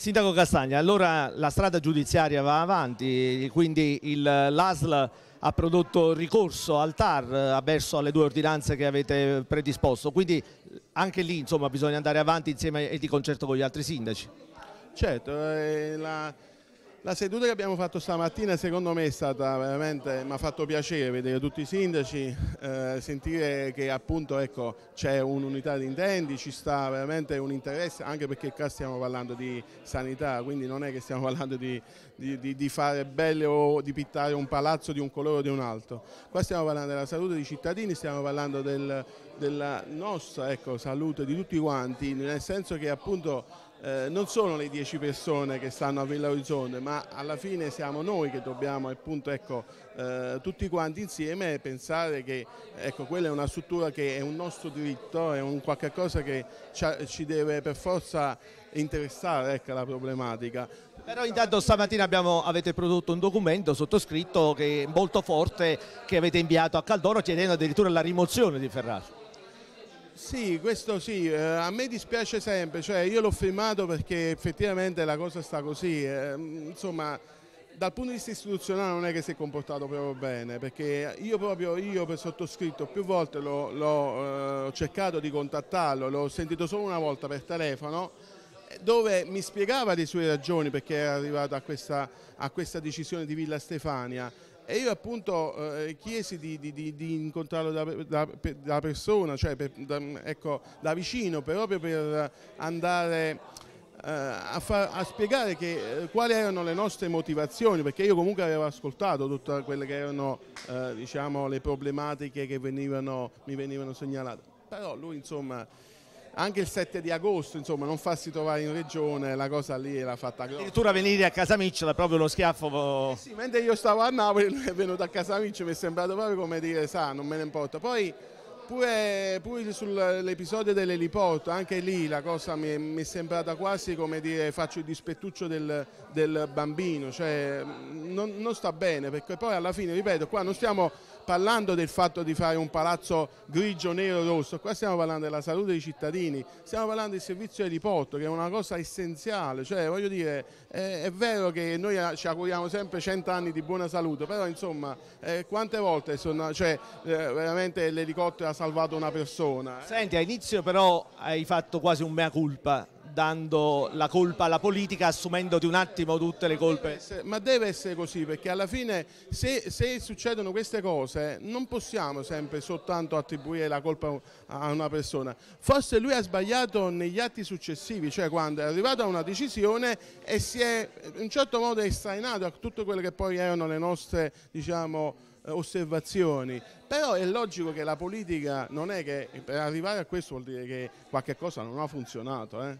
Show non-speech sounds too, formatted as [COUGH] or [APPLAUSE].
Sindaco Castagna, allora la strada giudiziaria va avanti, quindi l'ASL ha prodotto ricorso al TAR eh, avverso alle due ordinanze che avete predisposto, quindi anche lì insomma, bisogna andare avanti insieme e di concerto con gli altri sindaci. Certo, eh, la la seduta che abbiamo fatto stamattina secondo me è stata veramente, mi ha fatto piacere vedere tutti i sindaci, eh, sentire che appunto ecco, c'è un'unità di intenti, ci sta veramente un interesse, anche perché qua stiamo parlando di sanità, quindi non è che stiamo parlando di, di, di, di fare belle o di pittare un palazzo di un colore o di un altro. Qua stiamo parlando della salute dei cittadini, stiamo parlando del, della nostra ecco, salute di tutti quanti, nel senso che appunto eh, non sono le 10 persone che stanno a Villa Orizzonte, ma alla fine siamo noi che dobbiamo appunto, ecco, eh, tutti quanti insieme pensare che ecco, quella è una struttura che è un nostro diritto, è un qualche cosa che ci deve per forza interessare ecco, la problematica. Però intanto stamattina abbiamo, avete prodotto un documento sottoscritto che è molto forte che avete inviato a Caldoro chiedendo addirittura la rimozione di Ferrari. Sì, questo sì, eh, a me dispiace sempre, cioè io l'ho firmato perché effettivamente la cosa sta così, eh, insomma dal punto di vista istituzionale non è che si è comportato proprio bene, perché io proprio, io per sottoscritto più volte l'ho eh, cercato di contattarlo, l'ho sentito solo una volta per telefono, dove mi spiegava le sue ragioni perché è arrivato a questa, a questa decisione di Villa Stefania, e io appunto eh, chiesi di, di, di, di, incontrarlo da, da, da persona, cioè per, da, ecco, da vicino, proprio per andare eh, a, far, a, spiegare che, eh, quali erano le nostre motivazioni, perché io comunque avevo ascoltato tutte quelle che erano eh, diciamo, le problematiche che venivano, mi venivano segnalate. Però lui insomma anche il 7 di agosto, insomma, non farsi trovare in regione, la cosa lì era fatta Addirittura venire a Casamiccia, proprio lo schiaffo... Eh sì, mentre io stavo a Napoli, [LAUGHS] lui è venuto a Casamiccia, mi è sembrato proprio come dire, sa, non me ne importa. Poi pure, pure sull'episodio dell'eliporto, anche lì la cosa mi è, mi è, sembrata quasi come dire faccio il dispettuccio del, del bambino, cioè non, non, sta bene perché poi alla fine, ripeto, qua non stiamo parlando del fatto di fare un palazzo grigio, nero, rosso, qua stiamo parlando della salute dei cittadini, stiamo parlando del servizio aeroporto che è una cosa essenziale, cioè voglio dire è, è vero che noi eh, ci auguriamo sempre 100 anni di buona salute, però insomma eh, quante volte sono, cioè, eh, veramente l'elicottero ha salvato una persona. Eh? Senti, a inizio però hai fatto quasi un mea culpa dando la colpa alla politica, assumendoti un attimo tutte le colpe. ma deve essere così, perché alla fine se, se, succedono queste cose non possiamo sempre soltanto attribuire la colpa a una persona. Forse lui ha sbagliato negli atti successivi, cioè quando è arrivato a una decisione e si è in un certo modo estrainato a tutte quelle che poi erano le nostre, diciamo, eh, osservazioni, però è logico che la politica non è che per arrivare a questo vuol dire che qualche cosa non ha funzionato. Eh?